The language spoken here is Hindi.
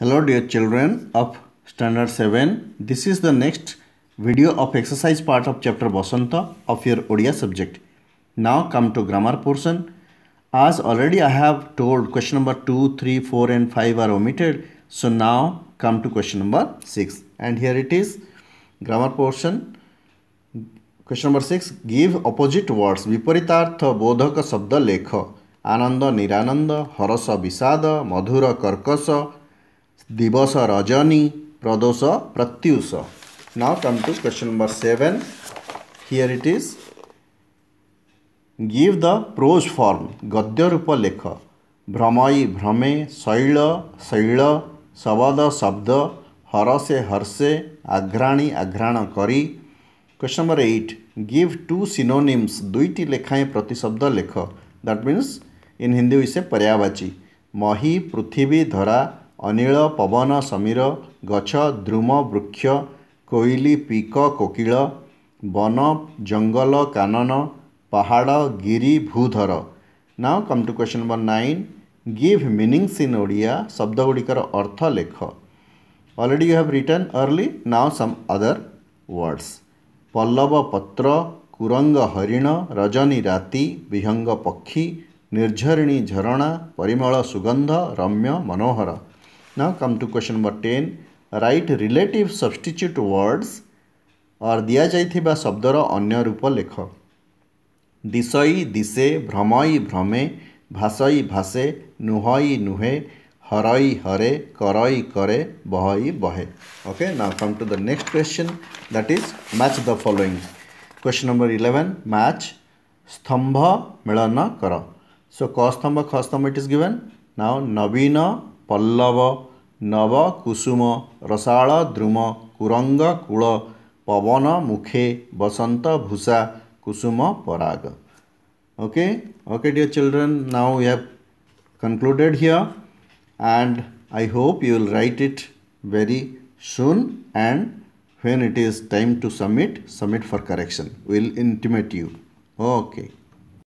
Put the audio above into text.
Hello dear children of standard 7. This is the next video of exercise part of chapter Basanta of your Odia subject. Now come to grammar portion. As already I have told question number 2, 3, 4 and 5 are omitted. So now come to question number 6 and here it is grammar portion. Question number 6 give opposite words विपरीतार्थ बोधक शब्द लेख आनंद निरानंद हर्ष विषाद मधुर कर्कश दिवस रजनी प्रदोष प्रत्युष now come to question number seven here it is give the prose form गद्य रूप लेख भ्रम इ भ्रमे शैल शैल शब्द शब्द हरसे हरसे आघ्राणी आघ्राण कि question number eight two synonyms दुईटी दुईटा प्रतिशब्द लेख दैट मीन्स इन हिंदी विषय परयावाची मही पृथ्वी धरा ଅନିଳ ପବନ ସମୀର ଗଛ ଦ୍ରୁମ ବୃକ୍ଷ କୋଇଲି ପିକ କୋକିଳ ବନ ଜଙ୍ଗଲ କାନନ ପାହାଡ଼ ଗିରି ଭୂଧର now come to question number nine give meanings in Odia ଶବ୍ଦଗୁଡ଼ିକର ଅର୍ଥ ଲେଖ already you have return early now some other words ପଲ୍ଲବ ପତ୍ର କୁରଙ୍ଗ ହରିଣ ରଜନୀ ରାତି ବିହଙ୍ଗ ପକ୍ଷୀ ନିର୍ଝରିଣୀ ଝରଣା ପରିମଳ ସୁଗନ୍ଧ ରମ୍ୟ ମନୋହର Now come to question number ten Write relative substitute words और दिया शब्दर अन्य रूप लेख दिशई दिशे भ्रमई भ्रमे भाषई भाषे नुहई नुहे हरई हरे करई करे बहई बहे okay now come to the next question that is match the following question number eleven match स्तंभ मिलन कर सो क स्तंभ ख स्तंभ इट इज गिवेन नाउ नवीन पल्लव नव कुसुम रसाल द्रुम कुरंग कूल पवन मुखे बसंत भूषा कुसुम पराग okay okay dear children now you have concluded here and I hope you will write it very soon and when it is time to submit submit for correction will intimate you okay